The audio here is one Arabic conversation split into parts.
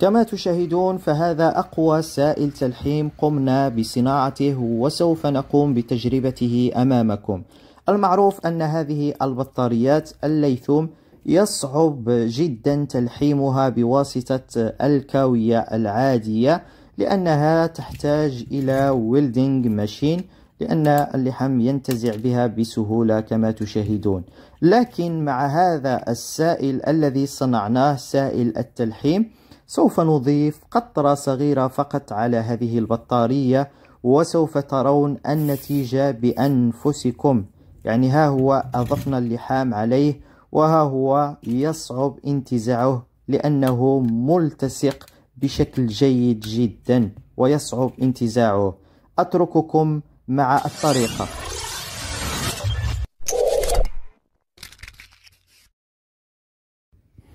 كما تشاهدون فهذا أقوى سائل تلحيم قمنا بصناعته وسوف نقوم بتجربته أمامكم المعروف أن هذه البطاريات الليثوم يصعب جدا تلحيمها بواسطة الكاوية العادية لأنها تحتاج إلى ويلدينج ماشين لأن اللحم ينتزع بها بسهولة كما تشاهدون لكن مع هذا السائل الذي صنعناه سائل التلحيم سوف نضيف قطرة صغيرة فقط على هذه البطارية وسوف ترون النتيجة بأنفسكم يعني ها هو أضفنا اللحام عليه وها هو يصعب انتزاعه لأنه ملتصق بشكل جيد جدا ويصعب انتزاعه أترككم مع الطريقة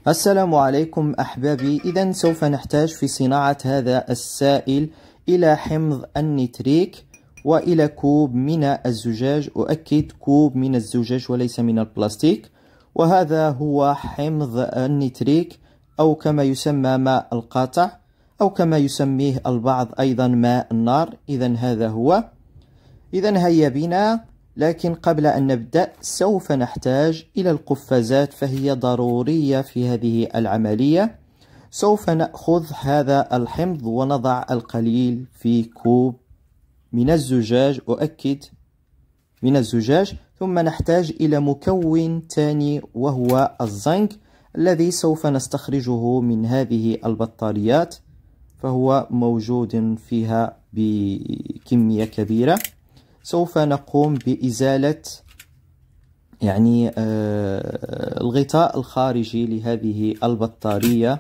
السلام عليكم أحبابي إذا سوف نحتاج في صناعة هذا السائل إلى حمض النتريك وإلى كوب من الزجاج أؤكد كوب من الزجاج وليس من البلاستيك وهذا هو حمض النتريك أو كما يسمى ماء القاطع أو كما يسميه البعض أيضا ماء النار إذا هذا هو إذا هيا بنا لكن قبل أن نبدأ سوف نحتاج إلى القفازات فهي ضرورية في هذه العملية سوف نأخذ هذا الحمض ونضع القليل في كوب من الزجاج أؤكد من الزجاج ثم نحتاج إلى مكون ثاني وهو الزنك الذي سوف نستخرجه من هذه البطاريات فهو موجود فيها بكمية كبيرة سوف نقوم بإزالة يعني آه، الغطاء الخارجي لهذه البطارية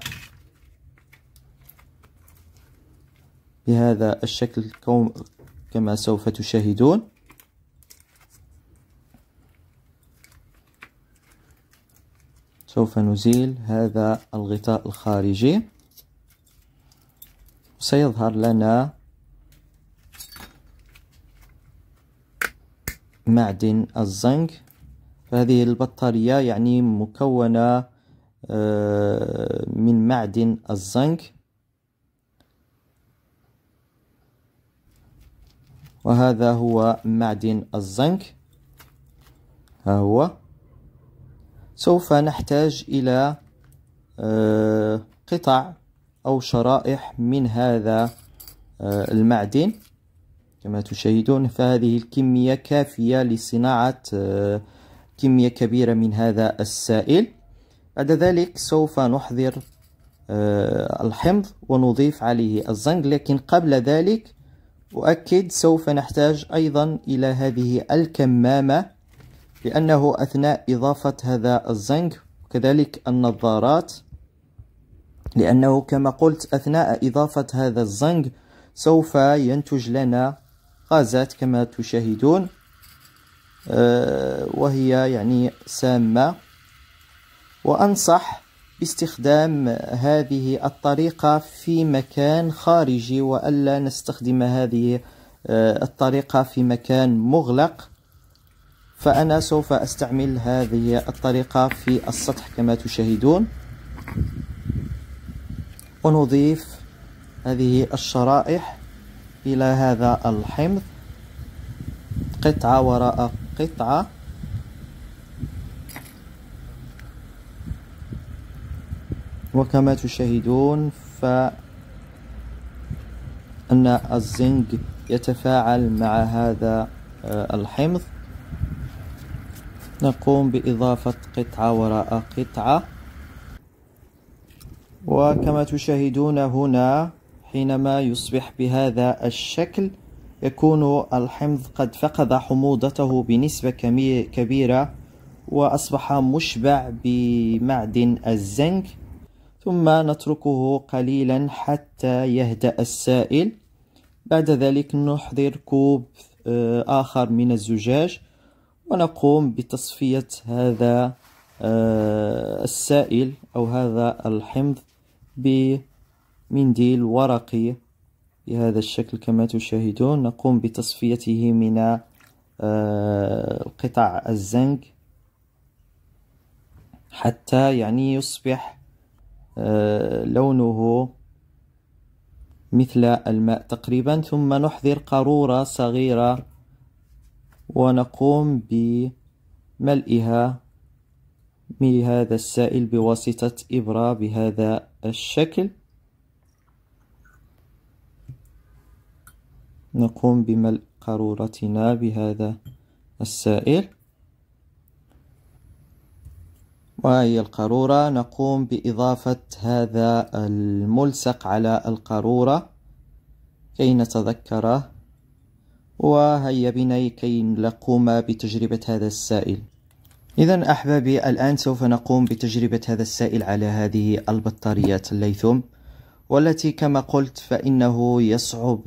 بهذا الشكل كما سوف تشاهدون سوف نزيل هذا الغطاء الخارجي سيظهر لنا معدن الزنك فهذه البطارية يعني مكونة آه، من معدن الزنك وهذا هو معدن الزنك ها هو سوف نحتاج إلى آه، قطع أو شرائح من هذا آه، المعدن كما تشاهدون فهذه الكمية كافية لصناعة آه، كمية كبيرة من هذا السائل بعد ذلك سوف نحضر آه، الحمض ونضيف عليه الزنك لكن قبل ذلك أؤكد سوف نحتاج أيضا إلى هذه الكمامة لأنه أثناء إضافة هذا الزنك وكذلك النظارات لأنه كما قلت أثناء إضافة هذا الزنك سوف ينتج لنا غازات كما تشاهدون آه، وهي يعني سامة وأنصح باستخدام هذه الطريقة في مكان خارجي وألا نستخدم هذه آه، الطريقة في مكان مغلق فأنا سوف أستعمل هذه الطريقة في السطح كما تشاهدون ونضيف هذه الشرائح إلى هذا الحمض قطعة وراء قطعة وكما تشاهدون فأن الزنك يتفاعل مع هذا آه، الحمض نقوم بإضافة قطعة وراء قطعة وكما تشاهدون هنا حينما يصبح بهذا الشكل يكون الحمض قد فقد حموضته بنسبة كبيرة وأصبح مشبع بمعدن الزنك ثم نتركه قليلا حتى يهدأ السائل بعد ذلك نحضر كوب آه، آخر من الزجاج ونقوم بتصفية هذا آه، السائل أو هذا الحمض ب منديل ورقي بهذا الشكل كما تشاهدون نقوم بتصفيته من آه، قطع الزنك حتى يعني يصبح آه، لونه مثل الماء تقريبا ثم نحضر قارورة صغيرة ونقوم بملئها من هذا السائل بواسطة إبرة بهذا الشكل نقوم بملء قارورتنا بهذا السائل وهي القارورة نقوم بإضافة هذا الملصق على القارورة كي نتذكره وهيا بنا كي نقوم بتجربة هذا السائل إذا أحبابي الآن سوف نقوم بتجربة هذا السائل على هذه البطاريات الليثوم والتي كما قلت فإنه يصعب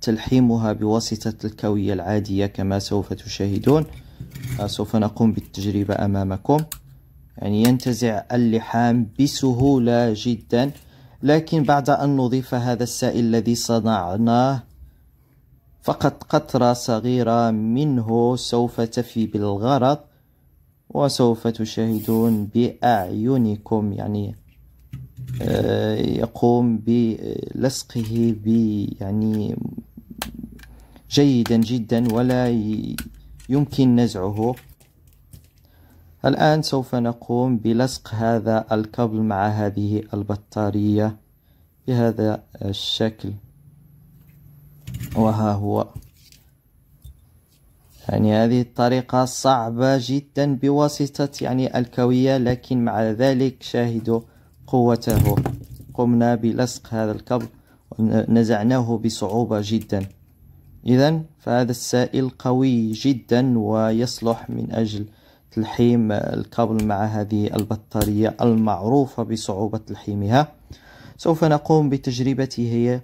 تلحيمها بواسطة الكوية العادية كما سوف تشاهدون آه، سوف نقوم بالتجربة أمامكم يعني ينتزع اللحام بسهولة جدا لكن بعد أن نضيف هذا السائل الذي صنعناه فقط قطرة صغيرة منه سوف تفي بالغرض وسوف تشاهدون بأعينكم يعني آه، يقوم بلصقه بيعني يعني جيدا جدا ولا يمكن نزعه الآن سوف نقوم بلصق هذا الكابل مع هذه البطارية بهذا الشكل وها هو يعني هذه الطريقة صعبة جدا بواسطة يعني الكوية لكن مع ذلك شاهدوا قوته قمنا بلصق هذا الكابل نزعناه بصعوبة جدا إذا فهذا السائل قوي جدا ويصلح من أجل تلحيم الكابل مع هذه البطارية المعروفة بصعوبة تلحيمها سوف نقوم بتجربته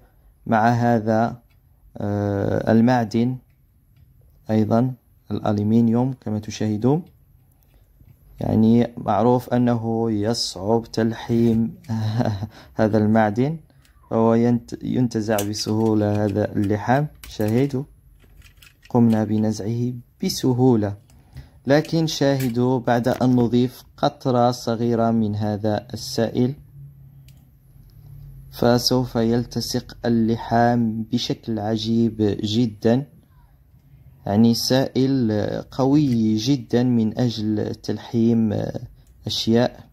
مع هذا آه، المعدن أيضا الألمنيوم كما تشاهدون يعني معروف أنه يصعب تلحيم هذا المعدن فهو ينتزع بسهولة هذا اللحام شاهدوا قمنا بنزعه بسهولة لكن شاهدوا بعد أن نضيف قطرة صغيرة من هذا السائل فسوف يلتصق اللحام بشكل عجيب جدا يعني سائل قوي جدا من أجل تلحيم أشياء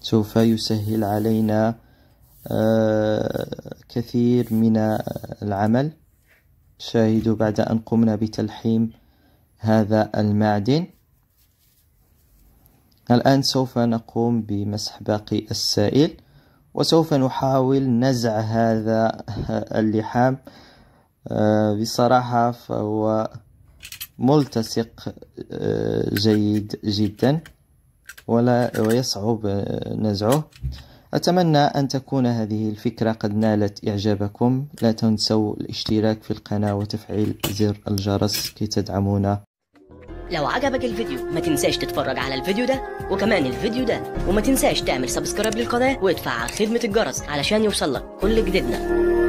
سوف يسهل علينا آه، كثير من العمل شاهدوا بعد أن قمنا بتلحيم هذا المعدن الآن سوف نقوم بمسح باقي السائل وسوف نحاول نزع هذا اللحام آه، بصراحة فهو ملتصق آه، جيد جدا ولا ويصعب نزعه أتمنى أن تكون هذه الفكرة قد نالت إعجابكم لا تنسوا الاشتراك في القناة وتفعيل زر الجرس كي تدعمونا لو عجبك الفيديو ما تنساش تتفرج على الفيديو ده وكمان الفيديو ده وما تنساش تعمل سبسكرايب للقناة وادفع خدمة الجرس علشان يوصلك كل جديدنا